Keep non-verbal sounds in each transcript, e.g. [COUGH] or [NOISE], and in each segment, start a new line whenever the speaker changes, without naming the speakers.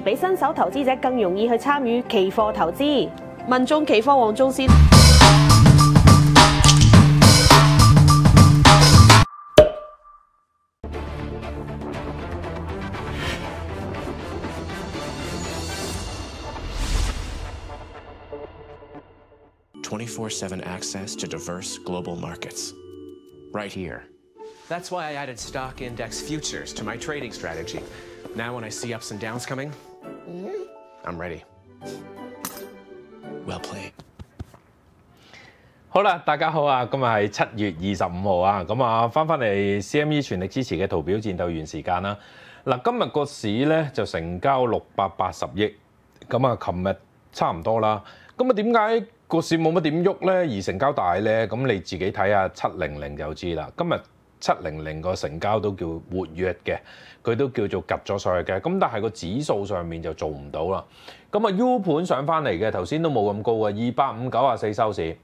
比新手投資者更容易去參與期貨投資。民眾期貨王中先。Twenty four seven access to diverse global markets, right here. That's why I added stock index futures to my trading strategy. now when i see ups and downs coming i'm ready well play 好啦大家好啊今日系七月二十五号啊咁啊翻翻嚟 cme 全力支持嘅图表战斗员时间啦嗱今日个市咧就成交六百八十亿咁啊琴日差唔多啦咁啊点解个市冇乜点喐咧而成交大咧咁你自己睇下七零零就知啦今日七零零個成交都叫活躍嘅，佢都叫做及咗上去嘅，咁但係個指數上面就做唔到啦。咁啊 U 盤上翻嚟嘅，頭先都冇咁高嘅，二百五九啊四收市，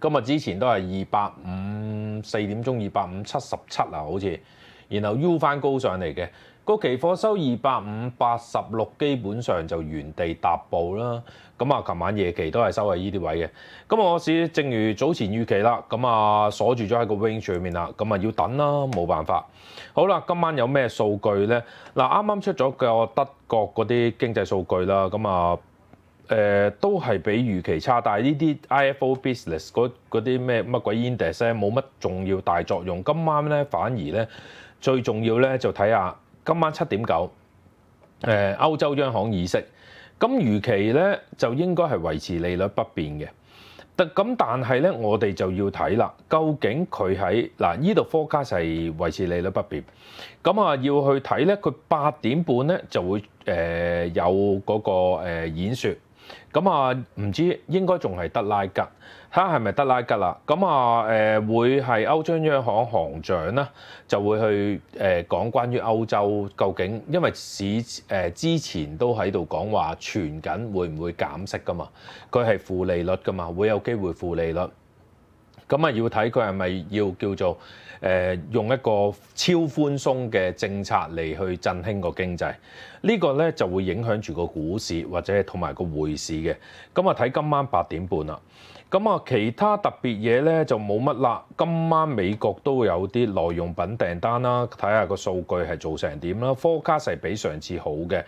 今日之前都係二百五四點鐘二百五七十七啊，好似，然後 U 翻高上嚟嘅。個期貨收二百五八十六，基本上就原地踏步啦。咁啊，琴晚夜期都係收喺呢啲位嘅。咁我市正如早前預期啦，咁啊鎖住咗喺個 range 上面啦。咁啊要等啦，冇辦法。好啦，今晚有咩數據咧？嗱，啱啱出咗個德國嗰啲經濟數據啦。咁啊，誒都係比預期差，但係呢啲 IFO business 嗰嗰啲咩乜鬼 index 咧冇乜重要大作用。今晚咧反而咧最重要咧就睇下。今晚七點九，誒歐洲央行議息，咁預期咧就應該係維持利率不變嘅。但咁但係咧，我哋就要睇啦，究竟佢喺嗱呢度，科家係維持利率不變。咁啊，要去睇咧，佢八點半咧就會誒有嗰個演説。咁啊，唔知應該仲係德拉吉，睇下係咪德拉吉啦。咁啊，誒會係歐央行行長咧，就會去誒講關於歐洲究竟，因為市誒之前都喺度講話存緊會唔會減息噶嘛，佢係負利率噶嘛，會有機會負利率。咁啊，要睇佢係咪要叫做誒用一個超寬鬆嘅政策嚟去振興個經濟？呢個咧就會影響住個股市或者同埋個匯市嘅。咁啊，睇今晚八點半啦。咁啊，其他特別嘢咧就冇乜啦。今晚美國都有啲耐用品訂單啦，睇下個數據係做成點啦。f o r e c a s 係比上次好嘅。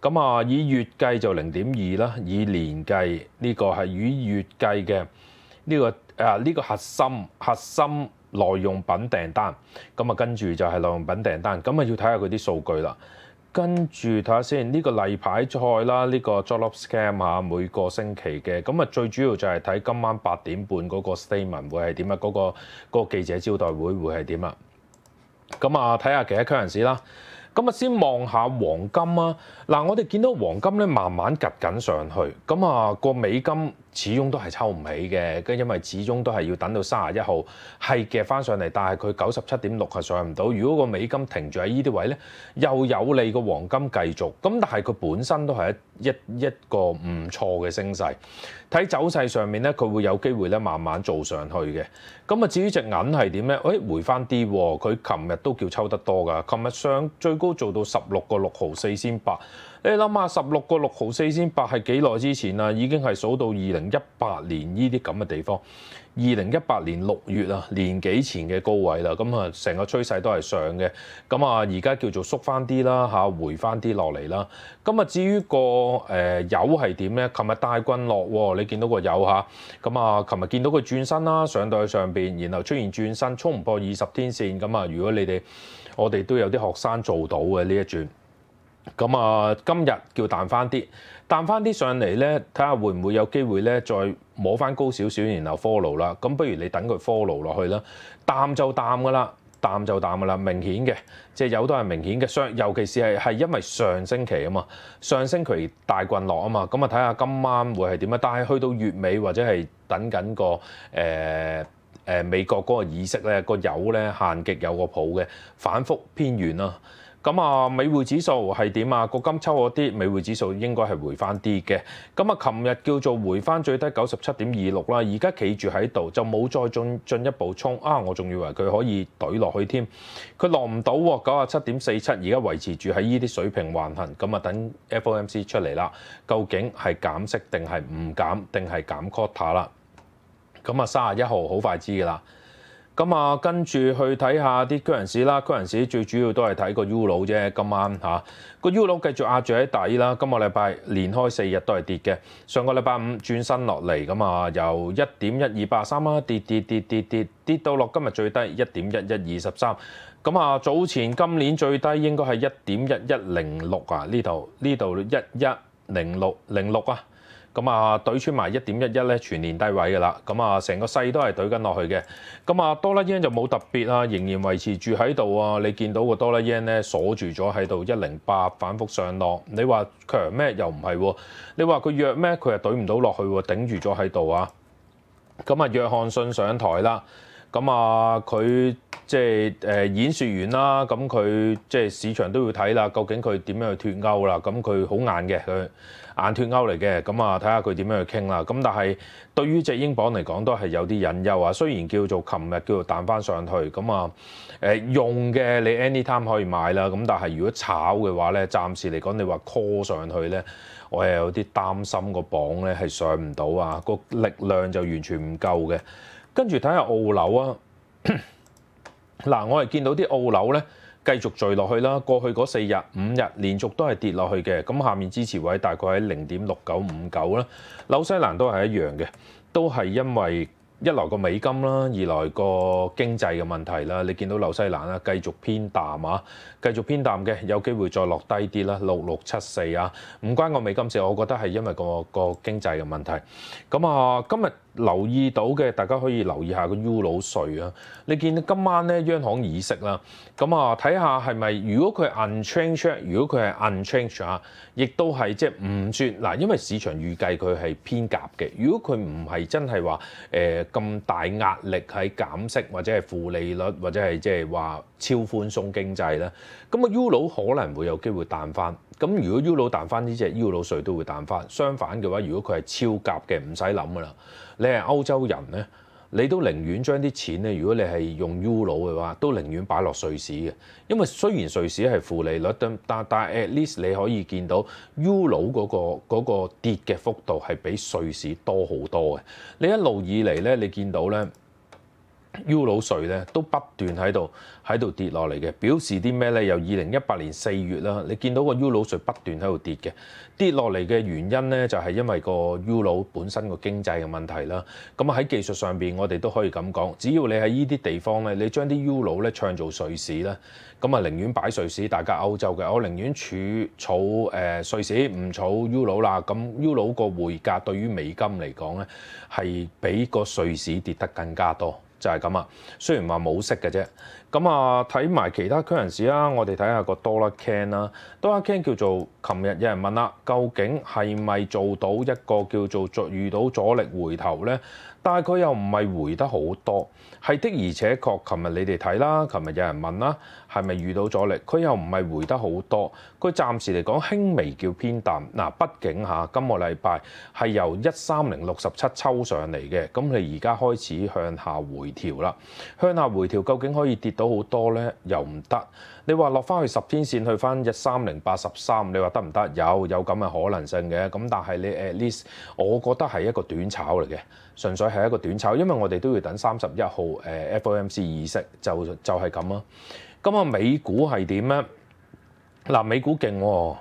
咁啊，以月計就零點二啦，以年計呢個係以月計嘅呢個。啊！呢個核心核心內用品訂單，咁啊跟住就係內用品訂單，咁啊要睇下佢啲數據啦。跟住睇下先，呢個例牌賽啦，呢個 Joloscam 啊，每個星期嘅，咁啊最主要就係睇今晚八點半嗰個 statement 會係點啊，嗰個嗰個記者招待會會係點啊。咁啊，睇下其他區人士啦。咁啊，先望下黃金啊。嗱，我哋見到黃金咧，慢慢趌緊上去。咁啊，個美金。始終都係抽唔起嘅，跟因為始終都係要等到三十一號係嘅翻上嚟，但係佢九十七點六係上唔到。如果個美金停住喺呢啲位咧，又有利個黃金繼續。咁但係佢本身都係一一一個唔錯嘅升勢。睇走勢上面咧，佢會有機會咧慢慢做上去嘅。咁啊，至於只銀係點咧？誒，回翻啲，佢琴日都叫抽得多㗎。琴日上最高做到十六個六毫四千八。你諗下，十六個六毫四千八係幾耐之前啊？已經係數到二零一八年呢啲咁嘅地方。二零一八年六月啊，年幾前嘅高位啦。咁啊，成個趨勢都係上嘅。咁啊，而家叫做縮翻啲啦，嚇回翻啲落嚟啦。咁啊，至於個誒有係點咧？琴日大軍落喎，你見到個有嚇。咁啊，琴日見到佢轉身啦，上到去上邊，然後出現轉身，衝唔破二十天線。咁啊，如果你哋我哋都有啲學生做到嘅呢一轉。咁啊，今日叫彈翻啲，彈翻啲上嚟咧，睇下會唔會有機會咧，再摸翻高少少，然後 follow 啦。咁不如你等佢 follow 落去啦。淡就淡噶啦，淡就淡噶啦，明顯嘅，即係有都係明顯嘅，上尤其是係係因為上星期啊嘛，上星期大棍落啊嘛，咁啊睇下今晚會係點啊。但係去到月尾或者係等緊個誒誒美國嗰個意識咧，個油咧限極有個抱嘅反覆偏軟啊。咁啊，美匯指數係點啊？個金抽咗啲，美匯指數應該係回翻啲嘅。咁啊，琴日叫做回翻最低九十七點二六啦，而家企住喺度就冇再進進一步衝啊！我仲以為佢可以懟落去添，佢落唔到，九啊七點四七，而家維持住喺呢啲水平橫行。咁啊，等 FOMC 出嚟啦，究竟係減息定係唔減定係減 u o t a 啦？咁啊，三十一號好快知噶啦。咁啊，跟住去睇下啲區人士啦，區人士最主要都係睇個 U 佬啫。今晚嚇個 U 佬繼續壓住喺底啦。今個禮拜連開四日都係跌嘅。上個禮拜五轉身落嚟，咁啊由一點一二八三啦，跌跌跌跌跌跌到落今日最低一點一一二十三。咁啊早前今年最低應該係一點一一零六啊，呢度呢度一一零六零六啊。咁啊，對穿埋一點一一咧，全年低位㗎啦。咁啊，成個勢都係對緊落去嘅。咁啊，多啦 yen 就冇特別啊，仍然維持住喺度啊。你見到個多啦 yen 咧鎖住咗喺度一零八反覆上落。你話強咩又唔係，你話佢弱咩佢又對唔到落去喎，頂住咗喺度啊。咁啊，約翰遜上台啦，咁啊佢即係演説完啦，咁佢即係市場都要睇啦，究竟佢點樣去脱歐啦？咁佢好硬嘅佢。硬脱歐嚟嘅，咁啊睇下佢點樣去傾啦。咁但係對於只英磅嚟講，都係有啲隱憂啊。雖然叫做琴日叫做彈翻上去，咁啊誒用嘅你 anytime 可以買啦。咁但係如果炒嘅話咧，暫時嚟講你話 call 上去咧，我係有啲擔心個榜咧係上唔到啊，個力量就完全唔夠嘅。跟住睇下澳樓啊，嗱我係見到啲澳樓咧。繼續聚落去啦，過去嗰四日、五日連續都係跌落去嘅，咁下面支持位大概喺零點六九五九啦。紐西蘭都係一樣嘅，都係因為一來個美金啦，二來個經濟嘅問題啦。你見到紐西蘭啦，繼續偏淡啊，繼續偏淡嘅，有機會再落低啲啦，六六七四啊，唔關個美金事，我覺得係因為個個經濟嘅問題。咁啊，今日。留意到嘅，大家可以留意下個 u 佬税啊！你見今晚咧央行議息啦，咁啊睇下係咪如果佢 unchanged，如果佢係 unchanged，亦都係即係唔算。嗱，因為市場預計佢係偏夾嘅。如果佢唔係真係話誒咁大壓力喺減息或者係負利率或者係即係話。超寬鬆經濟咧，咁啊 U 佬可能會有機會彈翻。咁如果 U 佬彈翻呢只，U 佬税都會彈翻。相反嘅話，如果佢係超夾嘅，唔使諗噶啦。你係歐洲人咧，你都寧願將啲錢咧，如果你係用 U 佬嘅話，都寧願擺落瑞士嘅。因為雖然瑞士係負利率，但但但 at least 你可以見到 U 佬嗰個嗰個跌嘅幅度係比瑞士多好多嘅。你一路以嚟咧，你見到咧。U 老税咧都不斷喺度喺度跌落嚟嘅，表示啲咩咧？由二零一八年四月啦，你見到個 U 老税不斷喺度跌嘅跌落嚟嘅原因咧，就係因為個 U 老本身個經濟嘅問題啦。咁喺技術上邊，我哋都可以咁講，只要你喺呢啲地方咧，你將啲 U 老咧唱做瑞士啦，咁啊寧願擺瑞士，大家歐洲嘅我寧願儲儲誒瑞士唔儲 U 老啦。咁 U 老個匯價對於美金嚟講咧係比個瑞士跌得更加多。就係咁啊！雖然話冇識嘅啫。咁啊，睇埋其他区人士啦，我哋睇下個 Dollar Can 啦，Dollar Can 叫做，琴日有人問啦，究竟係咪做到一個叫做遇遇到阻力回頭咧？但係佢又唔係回得好多，係的而且確，琴日你哋睇啦，琴日有人問啦，係咪遇到阻力？佢又唔係回得好多，佢暫時嚟講輕微叫偏淡。嗱，畢竟嚇今個禮拜係由一三零六十七抽上嚟嘅，咁你而家開始向下回調啦，向下回調究竟可以跌？到好多咧又唔得，你話落翻去十天線去翻一三零八十三，你話得唔得？有有咁嘅可能性嘅，咁但係你 at l e a s t 我覺得係一個短炒嚟嘅，純粹係一個短炒，因為我哋都要等三十一號誒 FOMC 意識，就就係咁啊。咁啊，美股係點咧？嗱，美股勁喎，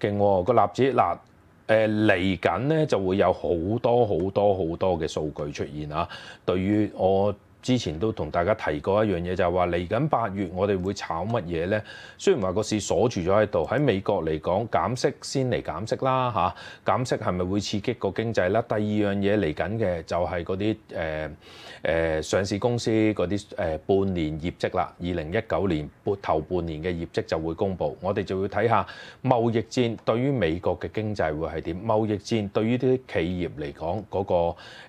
勁喎個立子嗱，誒嚟緊咧就會有好多好多好多嘅數據出現啊。對於我。之前都同大家提過一樣嘢，就係話嚟緊八月我哋會炒乜嘢咧？雖然話個市鎖住咗喺度，喺美國嚟講減息先嚟減息啦嚇，減息係咪會刺激個經濟啦？第二樣嘢嚟緊嘅就係嗰啲誒誒上市公司嗰啲誒半年業績啦，二零一九年拨頭半年嘅業績就會公布，我哋就要睇下貿易戰對於美國嘅經濟會係點，貿易戰對於啲企業嚟講嗰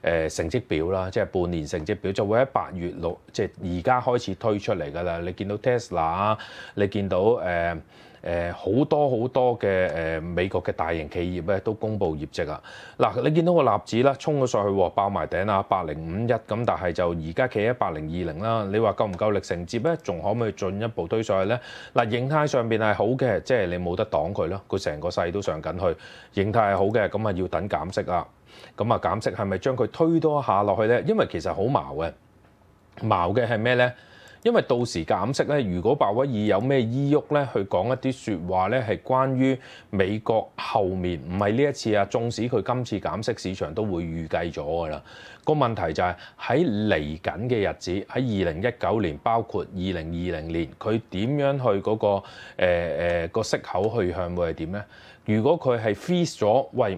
個誒成績表啦，即係半年成績表就會喺八。八月六，即係而家開始推出嚟㗎啦。你見到 Tesla 你見到誒誒好多好多嘅誒美國嘅大型企業咧都公布業績啊。嗱，你見到個立指啦，衝咗上去，爆埋頂啦，八零五一咁，但係就而家企喺八零二零啦。你話夠唔夠力承接咧？仲可唔可以進一步推上去咧？嗱，形態上邊係好嘅，即係你冇得擋佢咯。佢成個勢都上緊去，形態係好嘅，咁啊要等減息啊。咁啊減息係咪將佢推多一下落去咧？因為其實好矛嘅。矛嘅係咩呢？因為到時減息咧，如果鮑威爾有咩依鬱咧，去講一啲説話咧，係關於美國後面唔係呢一次啊。縱使佢今次減息，市場都會預計咗㗎啦。個問題就係喺嚟緊嘅日子，喺二零一九年，包括二零二零年，佢點樣去嗰個誒誒息口去向會係點咧？如果佢係 freeze 咗喂？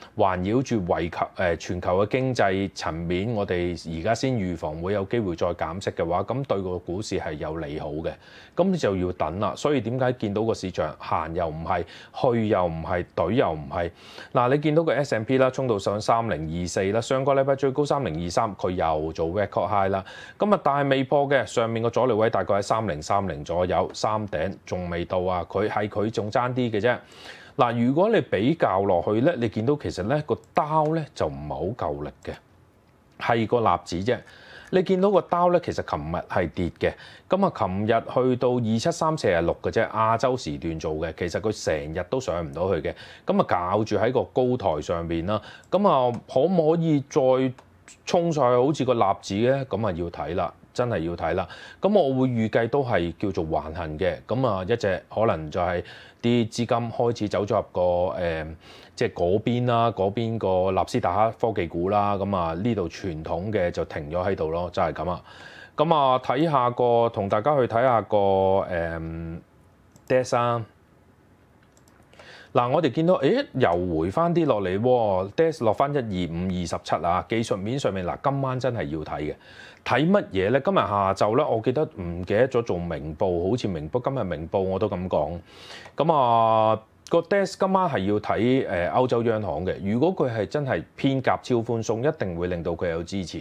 環繞住圍及誒全球嘅經濟層面，我哋而家先預防會有機會再減息嘅話，咁對個股市係有利好嘅。咁你就要等啦。所以點解見到個市場行又唔係，去又唔係，隊又唔係？嗱，你見到個 S M P 啦，衝到上三零二四啦。上個禮拜最高三零二三，佢又做 record high 啦。咁啊，但係未破嘅，上面個阻力位大概喺三零三零左右，三頂仲未到啊。佢係佢仲爭啲嘅啫。嗱，如果你比較落去咧，你見到其實咧個刀咧就唔係好夠力嘅，係個蠟子啫。你見到個刀咧，其實琴日係跌嘅，咁啊，琴日去到二七三四啊六嘅啫，亞洲時段做嘅，其實佢成日都上唔到去嘅，咁啊，搞住喺個高台上面啦，咁啊，可唔可以再衝上去好似個蠟子咧？咁啊，要睇啦。真係要睇啦，咁我會預計都係叫做橫行嘅，咁啊一隻可能就係啲資金開始走咗入個誒，即係嗰邊啦，嗰邊個納斯達克科技股啦，咁啊呢度傳統嘅就停咗喺度咯，就係咁啊，咁啊睇下個同大家去睇下個誒，Desa, 嗱，我哋見到誒又回翻啲落嚟喎 d a s 落翻一二五二十七啊！技術面上面嗱，今晚真係要睇嘅，睇乜嘢咧？今日下晝咧，我記得唔記得咗做明報，好似明報今日明報我都咁講。咁啊，個 DAX 今晚係要睇誒歐洲央行嘅，如果佢係真係偏夾超寬鬆，一定會令到佢有支持。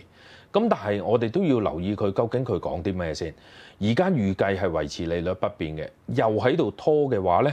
咁但係我哋都要留意佢究竟佢講啲咩先。而家預計係維持利率不變嘅，又喺度拖嘅話咧。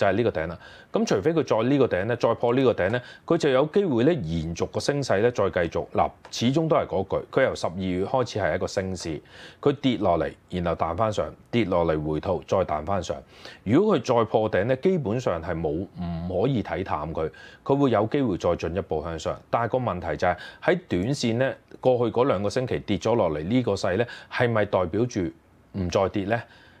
就係呢個頂啦，咁除非佢再呢個頂咧，再破呢個頂咧，佢就有機會咧，延續個升勢咧，再繼續。嗱，始終都係嗰句，佢由十二月開始係一個升市，佢跌落嚟，然後彈翻上，跌落嚟回吐，再彈翻上。如果佢再破頂咧，基本上係冇唔可以睇淡佢，佢會有機會再進一步向上。但係個問題就係喺短線咧，過去嗰兩個星期跌咗落嚟呢個勢咧，係咪代表住唔再跌咧？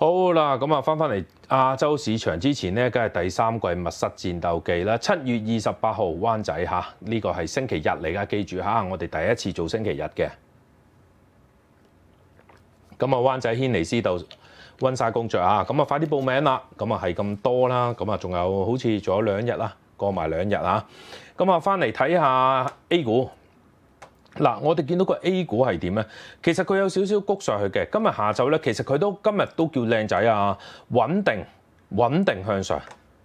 好啦，咁啊，翻翻嚟亞洲市場之前呢，梗係第三季密室戰鬥記啦。七月二十八號，灣仔嚇呢個係星期日嚟噶，記住嚇，我哋第一次做星期日嘅。咁啊，灣仔軒尼斯度温晒工作啊，咁啊，快啲報名啦。咁啊，係咁多啦，咁啊，仲有好似仲有兩日啦，過埋兩日啊。咁啊，翻嚟睇下 A 股。嗱，我哋見到個 A 股係點咧？其實佢有少少谷上去嘅。今日下晝咧，其實佢都今日都叫靚仔啊，穩定穩定向上，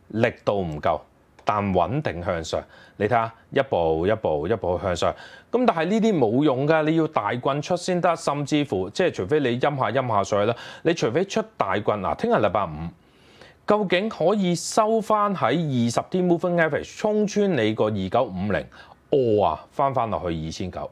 力度唔夠，但穩定向上。你睇下一步一步一步向上。咁但係呢啲冇用㗎，你要大棍出先得，甚至乎即係除非你陰下陰下上去啦，你除非出大棍嗱。聽日禮拜五究竟可以收翻喺二十天 moving average，衝穿你個二九五零，哦啊，翻翻落去二千九。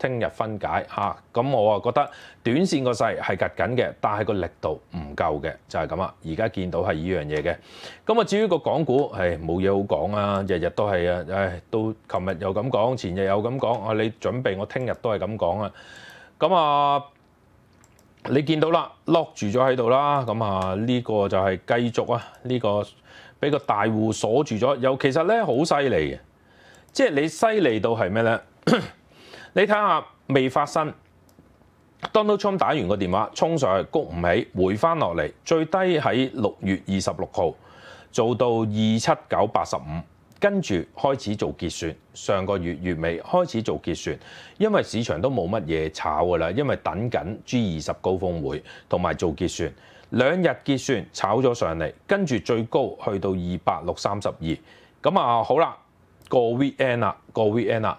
聽日分解嚇，咁我啊覺得短線個勢係趌緊嘅，但係個力度唔夠嘅，就係咁啦。而家見到係依樣嘢嘅。咁啊，至於個港股，係冇嘢好講啊，日日都係啊，唉，都琴日又咁講，前日又咁講，啊，你準備，我聽日都係咁講啊。咁啊，你見到啦，lock 住咗喺度啦。咁啊，呢個就係繼續啊，呢個俾個大戶鎖住咗。又其實咧好犀利嘅，即係你犀利到係咩咧？你睇下未發生，Donald Trump 打完個電話，衝上去谷唔起，回翻落嚟，最低喺六月二十六號做到二七九八十五，跟住開始做結算。上個月月尾開始做結算，因為市場都冇乜嘢炒㗎啦，因為等緊 G 二十高峰會同埋做結算。兩日結算炒咗上嚟，跟住最高去到二百六三十二。咁啊，好啦，過 V N 啦，過 V N 啦。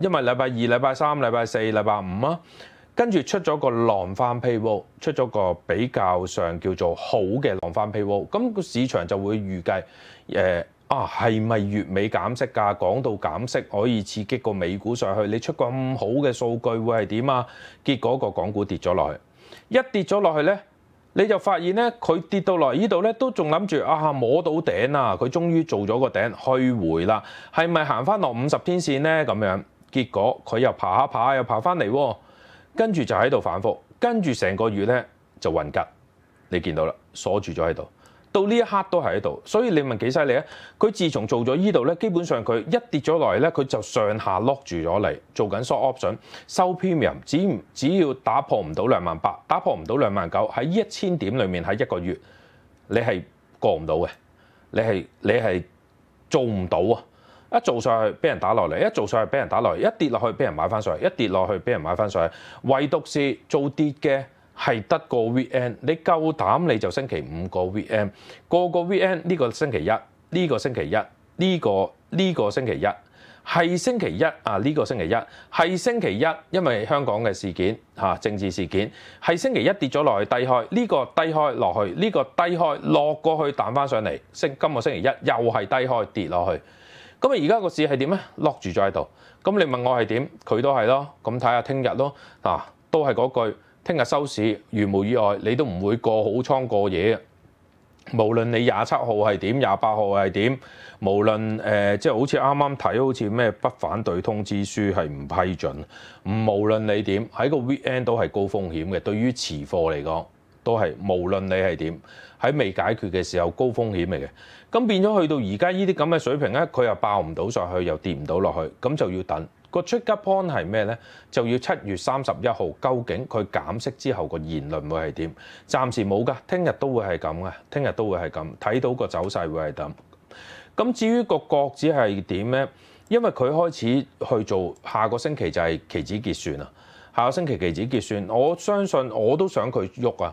因為禮拜二、禮拜三、禮拜四、禮拜五啊，跟住出咗個浪翻 p a 出咗個比較上叫做好嘅浪翻 p a 咁個市場就會預計誒啊，係咪月尾減息㗎？講到減息可以刺激個美股上去，你出咁好嘅數據會係點啊？結果個港股跌咗落去，一跌咗落去呢，你就發現呢，佢跌到落呢度呢，都仲諗住啊，摸到頂啊，佢終於做咗個頂，去回啦，係咪行翻落五十天線呢？咁樣。結果佢又爬下爬下又爬翻嚟，跟住就喺度反覆，跟住成個月咧就混吉，你見到啦鎖住咗喺度，到呢一刻都係喺度。所以你問幾犀利啊？佢自從做咗依度咧，基本上佢一跌咗落嚟咧，佢就上下 lock 住咗嚟做緊 short option 收 premium。只只要打破唔到兩萬八，打破唔到兩萬九，喺一千點裡面喺一個月，你係過唔到嘅，你係你係做唔到啊！一做上去俾人打落嚟，一做上去俾人打落嚟，一跌落去俾人買翻上去，一跌落去俾人買翻上去。唯獨是做跌嘅係得個 V N，你夠膽你就星期五個 V N，個個 V N 呢個星期一，呢個星期一，呢個呢個星期一係星期一啊！呢個星期一係星期一，因為香港嘅事件嚇政治事件係星期一跌咗落去低開，呢個低開落去，呢個低開落過去彈翻上嚟，星今個星期一又係低開跌落去。咁啊！而家個市係點咧？lock 住咗喺度。咁你問我係點，佢都係咯。咁睇下聽日咯。啊，都係嗰句，聽日收市如無意外，你都唔會過好倉過嘢無論你廿七號係點，廿八號係點，無論誒即係好似啱啱睇好似咩不反對通知書係唔批准，無論你點喺個 week end 都係高風險嘅。對於持貨嚟講，都係無論你係點喺未解決嘅時候，高風險嚟嘅。咁變咗去到而家呢啲咁嘅水平咧，佢又爆唔到上去，又跌唔到落去，咁就要等個出鈔 pon 係咩咧？就要七月三十一號，究竟佢減息之後個言論會係點？暫時冇㗎，聽日都會係咁嘅，聽日都會係咁，睇到個走勢會係咁。咁至於個國指係點咧？因為佢開始去做下個星期就係期指結算啊，下個星期期指結算，我相信我都想佢喐啊！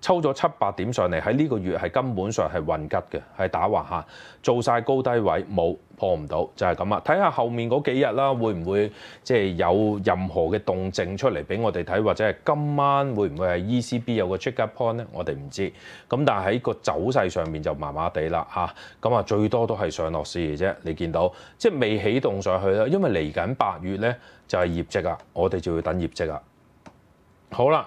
抽咗七八點上嚟，喺呢個月係根本上係運吉嘅，係打橫下做晒高低位，冇破唔到就係咁啊！睇下後面嗰幾日啦，會唔會即係有任何嘅動靜出嚟俾我哋睇，或者係今晚會唔會係 ECB 有個 trigger point 咧？我哋唔知。咁但係喺個走勢上面就麻麻地啦嚇，咁啊最多都係上落市嘅啫，你見到即係未起動上去啦，因為嚟緊八月咧就係業績啊，我哋就要等業績啊。好啦。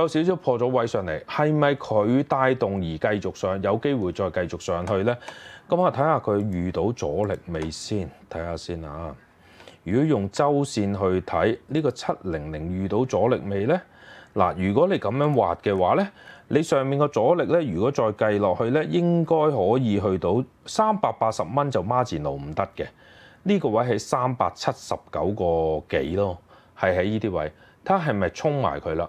有少少破咗位上嚟，係咪佢帶動而繼續上？有機會再繼續上去呢？咁我睇下佢遇到阻力未先，睇下先啊。如果用周線去睇呢個七零零遇到阻力未呢？嗱，如果你咁樣畫嘅話呢，你上面個阻力呢，如果再計落去呢，應該可以去到三百八十蚊就孖箭路唔得嘅。呢個位係三百七十九個幾咯，係喺呢啲位，睇下係咪衝埋佢啦？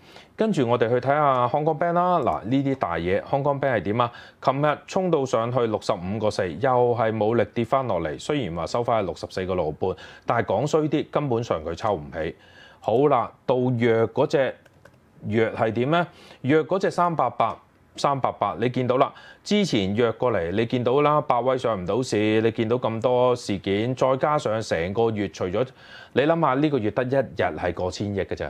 跟住我哋去睇下 Hong Kong Bank 啦，嗱呢啲大嘢，Hong Kong Bank 係點啊？琴日衝到上去六十五個四，又係冇力跌翻落嚟。雖然話收翻係六十四个六半，但係講衰啲，根本上佢抽唔起。好啦，到弱嗰只弱係點咧？弱嗰只三八八，三八八，你見到啦？之前約過嚟，你見到啦？百威上唔到市，你見到咁多事件，再加上成個月除咗你諗下呢個月得一日係過千億嘅啫。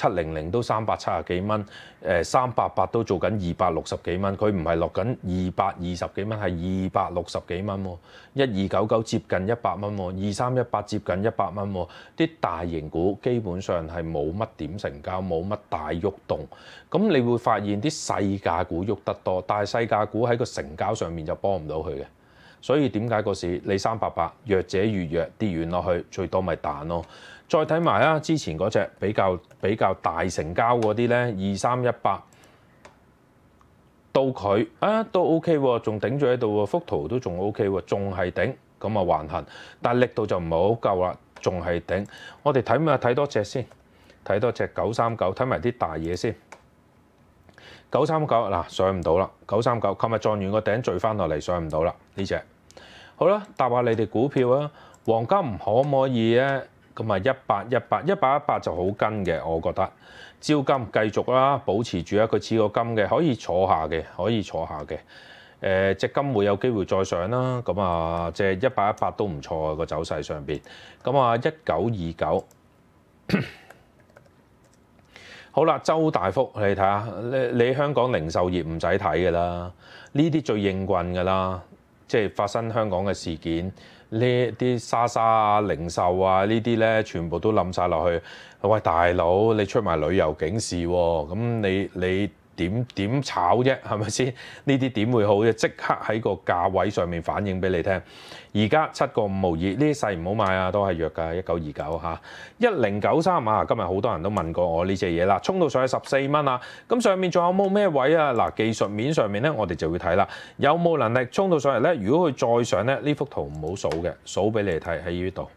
七零零都三百七十幾蚊，誒三八八都做緊二百六十幾蚊，佢唔係落緊二百二十幾蚊，係二百六十幾蚊喎，一二九九接近一百蚊喎，二三一八接近一百蚊喎，啲大型股基本上係冇乜點成交，冇乜大喐動，咁你會發現啲細價股喐得多，但係細價股喺個成交上面就幫唔到佢嘅，所以點解個市你三百八弱者越弱，跌完落去最多咪彈咯。再睇埋啊！之前嗰只比較比較大成交嗰啲咧，二三一八到佢啊，都 O K 喎，仲頂住喺度喎，幅圖都仲 O K 喎，仲係頂咁啊，橫行，但力度就唔係好夠啦，仲係頂。我哋睇咪睇多隻先，睇多隻九三九，睇埋啲大嘢先。九三九嗱上唔到啦，九三九今日撞完個頂，聚翻落嚟上唔到啦呢只。好啦，答下你哋股票啊，黃金可唔可以咧？咁啊一八一八一八一八就好跟嘅，我覺得招金繼續啦，保持住一個似個金嘅可以坐下嘅，可以坐下嘅。誒，只金會有機會再上啦。咁啊，即係一八一八都唔錯個走勢上邊。咁啊，一九二九 [COUGHS] 好啦，周大福你睇下，你你香港零售業唔使睇噶啦，呢啲最應棍噶啦，即係發生香港嘅事件。呢啲沙沙啊、零售啊呢啲咧，全部都冧晒落去。喂，大佬，你出埋旅遊警示喎？咁你你。點點炒啫，係咪先？[LAUGHS] 呢啲點會好啫？即刻喺個價位上面反映俾你聽。而家七個五毛二，呢啲勢唔好買啊，都係弱㗎。一九二九嚇，一零九三啊！今日好多人都問過我呢只嘢啦，衝到上去十四蚊啊！咁上面仲有冇咩位啊？嗱，技術面上面咧，我哋就會睇啦，有冇能力衝到上嚟咧？如果佢再上咧，呢幅圖唔好數嘅，數俾你睇喺呢度。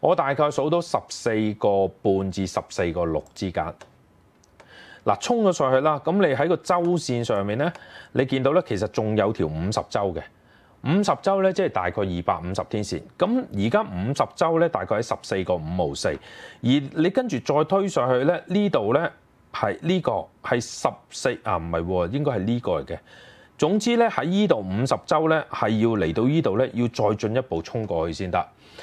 我大概數到十四個半至十四個六之間。嗱，衝咗上去啦。咁你喺個周線上面咧，你見到咧，其實仲有條五十週嘅五十週咧，即係大概二百五十天線。咁而家五十週咧，大概喺十四個五毫四。而你跟住再推上去咧，呢度咧係呢個係十四啊，唔係喎，應該係呢個嚟嘅。總之咧，喺呢度五十週咧係要嚟到呢度咧，要再進一步衝過去先得。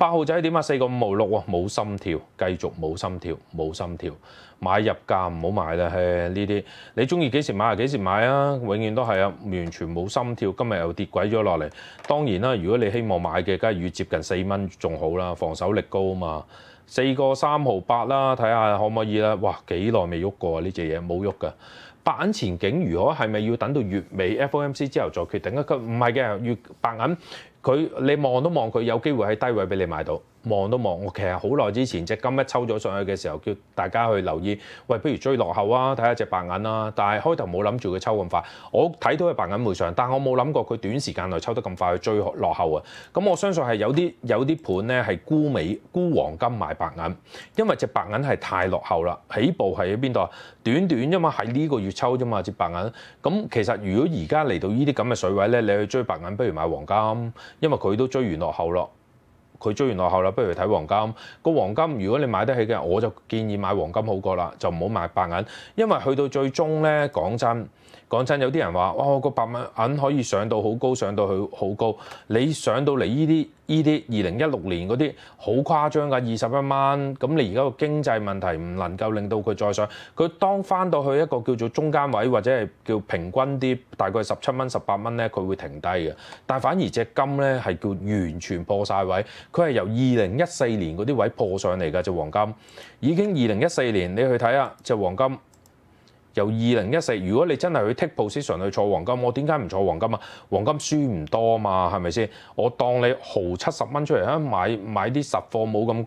八號仔點啊？四個五毛六喎，冇心跳，繼續冇心跳，冇心跳，買入價唔好買啦，係呢啲你中意幾時買啊？幾時買啊？永遠都係啊，完全冇心跳，今日又跌鬼咗落嚟。當然啦，如果你希望買嘅，梗係越接近四蚊仲好啦，防守力高啊嘛。四個三毫八啦，睇下可唔可以啦。哇，幾耐未喐過啊？呢只嘢冇喐㗎。白銀前景如何？係咪要等到月尾 FOMC 之後再決定啊？佢唔係嘅，月白銀。佢你望都望佢，有機會喺低位俾你買到。望都望，我其實好耐之前隻金一抽咗上去嘅時候，叫大家去留意，喂，不如追落後啊，睇下隻白銀啦。但係開頭冇諗住佢抽咁快，我睇到佢白銀回上，但我冇諗過佢短時間內抽得咁快去追落後啊。咁我相信係有啲有啲盤咧係沽美沽黃金買白銀，因為隻白銀係太落後啦。起步係喺邊度啊？短短啫嘛，喺呢個月抽啫嘛隻白銀。咁其實如果而家嚟到呢啲咁嘅水位咧，你去追白銀不如買黃金，因為佢都追完落後咯。佢追完落後啦，不如睇黃金。個黃金如果你買得起嘅，我就建議買黃金好過啦，就唔好買白銀。因為去到最終咧，講真，講真，有啲人話哇個白蚊銀可以上到好高，上到去好高。你上到嚟呢啲依啲二零一六年嗰啲好誇張㗎，二十一蚊。咁你而家個經濟問題唔能夠令到佢再上，佢當翻到去一個叫做中間位或者係叫平均啲，大概十七蚊、十八蚊咧，佢會停低嘅。但反而只金咧係叫完全破晒位。佢係由二零一四年嗰啲位破上嚟㗎，只黃金已經二零一四年，你去睇啊，只黃金由二零一四，如果你真係去 t i k k position 去坐黃金，我點解唔坐黃金啊？黃金輸唔多嘛，係咪先？我當你毫七十蚊出嚟啊，買買啲實貨冇咁。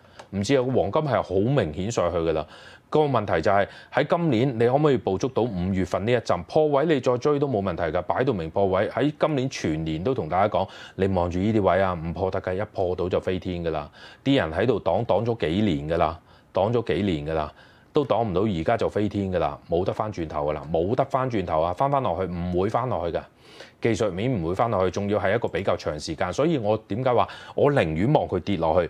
唔知啊，黃金係好明顯上去㗎啦。個問題就係喺今年，你可唔可以捕捉到五月份呢一陣破位？你再追都冇問題㗎，擺到明破位。喺今年全年都同大家講，你望住呢啲位啊，唔破得㗎，一破到就飛天㗎啦。啲人喺度擋擋咗幾年㗎啦，擋咗幾年㗎啦，都擋唔到，而家就飛天㗎啦，冇得翻轉頭㗎啦，冇得翻轉頭啊，翻翻落去唔會翻落去㗎。技術面唔會翻落去，仲要係一個比較長時間。所以我點解話我寧願望佢跌落去。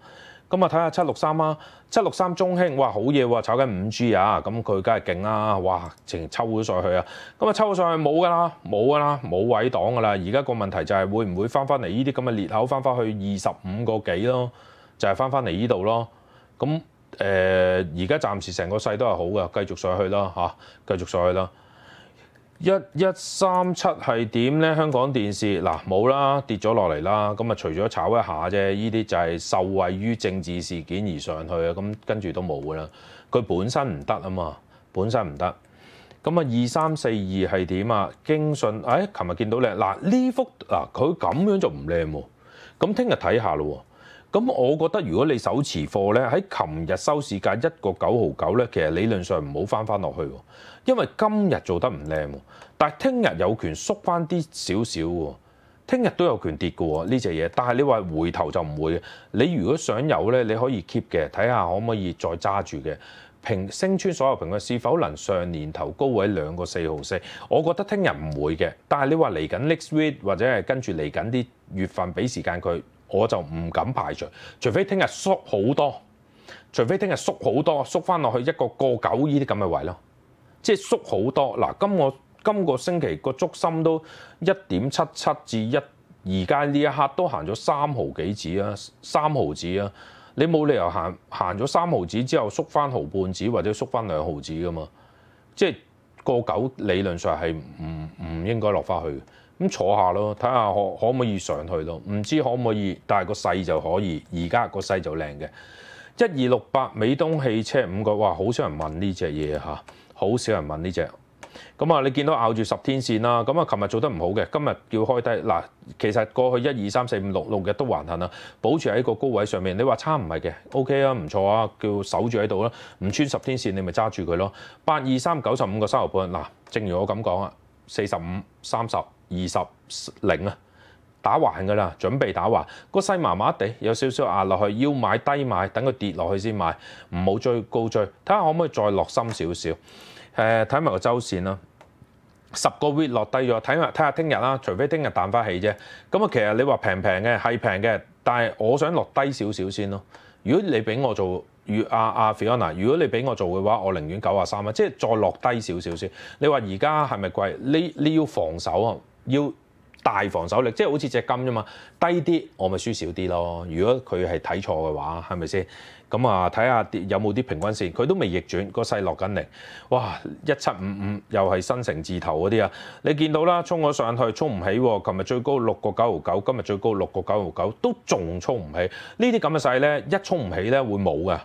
咁啊，睇下七六三啦，七六三中興，哇，好嘢喎，炒緊五 G 啊，咁佢梗係勁啦，哇，成抽咗上去啊，咁啊，抽咗上去冇㗎啦，冇㗎啦，冇位擋㗎啦，而家個問題就係會唔會翻翻嚟呢啲咁嘅裂口，翻翻去二十五個幾咯，就係翻翻嚟呢度咯，咁誒，而家暫時成個勢都係好嘅，繼續上去啦嚇，繼續上去啦。一一三七係點呢？香港電視嗱冇啦，跌咗落嚟啦。咁啊，除咗炒一下啫，呢啲就係受惠於政治事件而上去啊。咁跟住都冇啦。佢本身唔得啊嘛，本身唔得。咁啊，二三四二係點啊？京信誒，琴日見到靚嗱呢幅嗱佢咁樣就唔靚喎。咁聽日睇下咯。咁我覺得如果你手持貨咧，喺琴日收市價一個九毫九咧，其實理論上唔好翻翻落去。因為今日做得唔靚，但係聽日有權縮翻啲少少喎。聽日都有權跌嘅喎呢隻嘢，但係你話回頭就唔會。你如果想有咧，你可以 keep 嘅，睇下可唔可以再揸住嘅平升穿所有平均是否能上年頭高位兩個四號四？我覺得聽日唔會嘅，但係你話嚟緊 next week 或者係跟住嚟緊啲月份俾時間佢，我就唔敢排除，除非聽日縮好多，除非聽日縮好多，縮翻落去一個個九依啲咁嘅位咯。即係縮好多嗱，今個今個星期個足深都一點七七至一，而家呢一刻都行咗三毫幾指啊，三毫指啊，你冇理由行行咗三毫指之後縮翻毫半指或者縮翻兩毫指噶嘛？即係個九理論上係唔唔應該落翻去咁坐下咯，睇下可可唔可以上去咯？唔知可唔可以，但係個勢就可以。而家個勢就靚嘅，一二六八美東汽車五個哇，好少人問呢只嘢嚇。好少人問呢只咁啊！你見到咬住十天線啦，咁啊，琴日做得唔好嘅，今日叫開低嗱。其實過去一二三四五六六日都還行啊，保持喺個高位上面。你話差唔係嘅，O K 啊，唔錯啊，叫守住喺度啦。唔穿十天線，你咪揸住佢咯。八二三九十五個三毫半，嗱，正如我咁講啊，四十五、三十、二十零啊，打橫㗎啦，準備打橫個勢麻麻地，有少少壓落去。要買低買，等佢跌落去先買，唔好追高追。睇下可唔可以再落深少少。誒睇埋個周線啦。十個 week 落低咗，睇埋睇下聽日啦，除非聽日彈翻起啫。咁啊，其實你話平平嘅係平嘅，但係我想落低少少先咯。如果你俾我做，如阿阿 Fiona，如果你俾我做嘅話，我寧願九啊三蚊，即係再落低少少先。你話而家係咪貴？你你要防守啊，要。大防守力，即係好似隻金啫嘛，低啲我咪輸少啲咯。如果佢係睇錯嘅話，係咪先？咁啊，睇下有冇啲平均線，佢都未逆轉，個勢落緊嚟。哇！一七五五又係新城字頭嗰啲啊，你見到啦，衝咗上去，衝唔起。琴日最高六個九毫九，今日最高六個九毫九，都仲衝唔起。呢啲咁嘅勢咧，一衝唔起咧會冇嘅，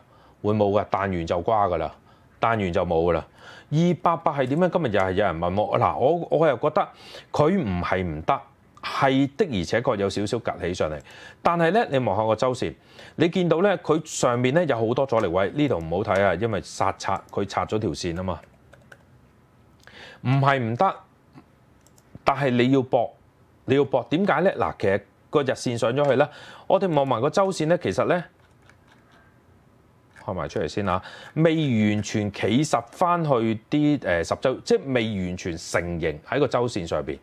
會冇嘅。彈完就瓜㗎啦，彈完就冇㗎啦。二八八係點樣？今日又係有人問我嗱，我我又覺得佢唔係唔得，係的而且確有少少隔起上嚟。但係咧，你望下個周線，你見到咧，佢上面咧有好多阻力位。呢度唔好睇啊，因為殺拆佢拆咗條線啊嘛。唔係唔得，但係你要搏，你要搏。點解咧？嗱，其實個日線上咗去咧，我哋望埋個周線咧，其實咧。開埋出嚟先啦。未完全企實翻去啲十周，即係未完全成型喺個周線上面。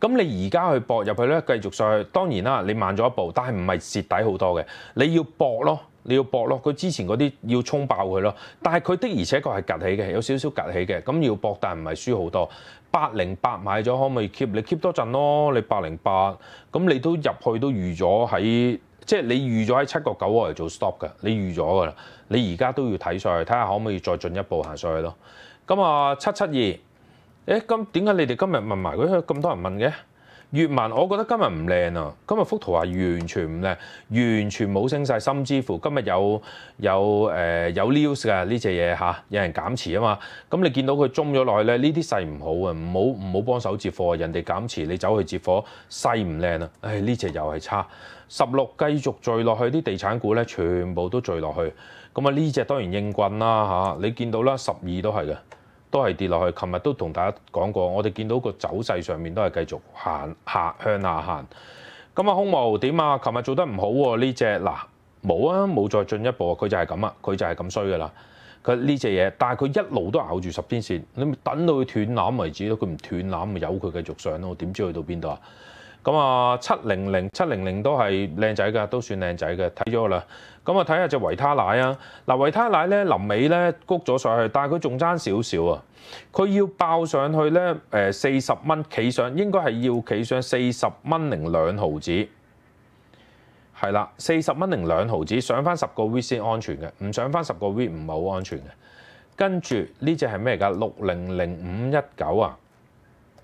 咁你而家去搏入去咧，繼續上去，當然啦，你慢咗一步，但係唔係蝕底好多嘅。你要搏咯，你要搏咯。佢之前嗰啲要衝爆佢咯，但係佢的而且確係趨起嘅，有少少趨起嘅。咁要搏，但係唔係輸好多。八零八買咗，可唔可以 keep？你 keep 多陣咯，你八零八，咁你都入去都預咗喺。即係你預咗喺七個九我嚟做 stop 嘅，你預咗㗎啦。你而家都要睇上去，睇下可唔可以再進一步行上去咯。咁啊，七七二，誒咁點解你哋今日問埋咁多人問嘅？越文，我覺得今日唔靚啊，今日幅圖係完全唔靚，完全冇升勢，甚至乎今日有有誒有 news 㗎呢隻嘢嚇，有人減持啊嘛。咁你見到佢中咗落去咧，呢啲勢唔好啊，唔好唔好幫手接貨，人哋減持你走去接貨，勢唔靚啊。唉，呢隻又係差。十六繼續墜落去，啲地產股咧全部都墜落去。咁啊呢只當然應棍啦嚇，你見到啦十二都係嘅，都係跌落去。琴日都同大家講過，我哋見到個走勢上面都係繼續行下向下行。咁啊空無點啊？琴日做得唔好喎，呢只嗱冇啊冇再進一步佢就係咁啊，佢就係咁衰噶啦。佢呢只嘢，但係佢一路都咬住十天線，你等到佢斷攬為止咯。佢唔斷攬，由佢繼續上咯。點知去到邊度啊？咁啊，七零零七零零都係靚仔㗎，都算靚仔嘅，睇咗啦。咁啊，睇下只維他奶啊。嗱，維他奶咧臨尾咧谷咗上去，但係佢仲爭少少啊。佢要爆上去咧，誒四十蚊企上應該係要企上四十蚊零兩毫子，係啦，四十蚊零兩毫子上翻十個 V 先安全嘅，唔上翻十個 V 唔係好安全嘅。跟住呢只係咩㗎？六零零五一九啊！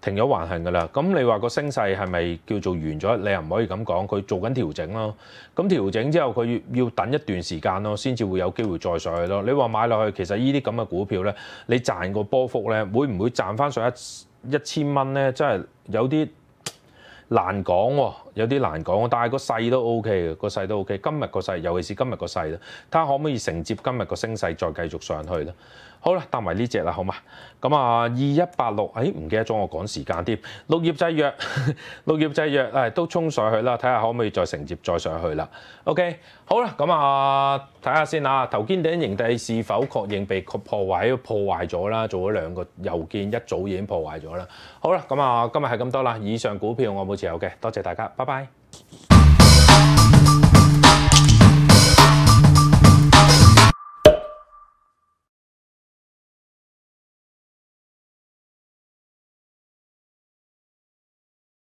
停咗橫行㗎啦，咁你話個升勢係咪叫做完咗？你又唔可以咁講，佢做緊調整咯。咁調整之後，佢要等一段時間咯，先至會有機會再上去咯。你話買落去，其實呢啲咁嘅股票咧，你賺個波幅咧，會唔會賺翻上一一千蚊咧？真係有啲難講，有啲難講。但係個勢都 O K 嘅，個勢都 O K。今日個勢，尤其是今日個勢咧，睇下可唔可以承接今日個升勢再繼續上去咧。好啦，搭埋呢只啦，好嘛？咁啊，二一八六，哎，唔記得咗，我趕時間添。六葉制約，六 [LAUGHS] 葉制約，誒，都衝上去啦，睇下可唔可以再承接再上去啦。OK，好啦，咁啊，睇下先啊。頭肩頂形態是否確認被破壞？破壞咗啦，做咗兩個右肩，一早已經破壞咗啦。好啦，咁啊，今日系咁多啦。以上股票我冇持有嘅，多謝大家，拜拜。